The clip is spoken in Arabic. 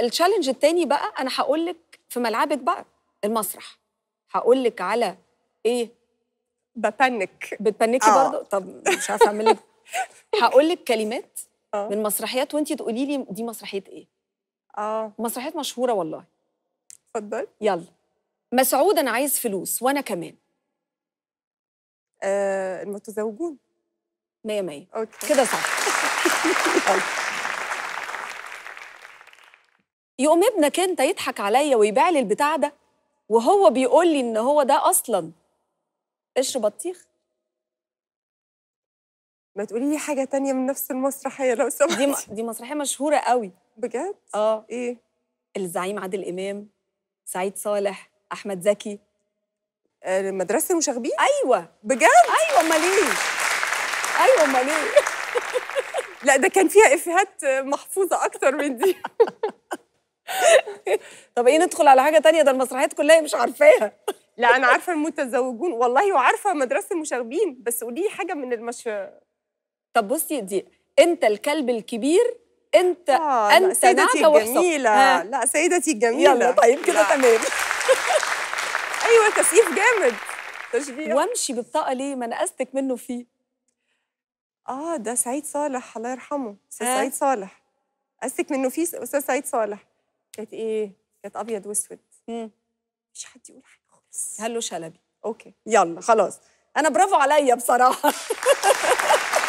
التشالنج التاني بقى انا هقول لك في ملعبك بقى المسرح هقول لك على ايه بتنك بتنكي آه. برضه طب مش عارفه اعمل لك هقول لك كلمات آه. من مسرحيات وانت تقولي لي دي مسرحيه ايه اه مسرحيات مشهوره والله اتفضل يلا مسعود انا عايز فلوس وانا كمان آه المتزوجون مية مية أوكي. كده صح يقوم ابنك انت يضحك عليا ويبيع لي البتاع ده وهو بيقول لي ان هو ده اصلا قشر بطيخ ما تقولي لي حاجه تانية من نفس المسرحيه لو سمحتي دي م... دي مسرحيه مشهوره قوي بجد اه ايه الزعيم عادل امام سعيد صالح احمد زكي آه، مدرسه المشاغبين ايوه بجد ايوه امال ايه ايوه امال ايه لا ده كان فيها افيهات محفوظه اكتر من دي طب ايه ندخل على حاجه تانية ده المسرحيات كلها مش عارفاها لا انا عارفه المتزوجون والله وعارفه مدرسه المشاغبين بس قولي لي حاجه من المش طب بصي دي انت الكلب الكبير انت آه انت سيدتي الجميله لا سيدتي الجميله يلا طيب كده تمام ايوه تسقيف جامد تشبيه وامشي بالطاقه ليه ما انا منه فيه اه ده سعيد صالح الله يرحمه استاذ سعيد صالح استك منه فيه استاذ سعيد صالح كانت ايه كانت ابيض واسود مفيش حد يقول حاجه خالص هلو شلبي اوكي يلا خلاص انا برافو عليا بصراحه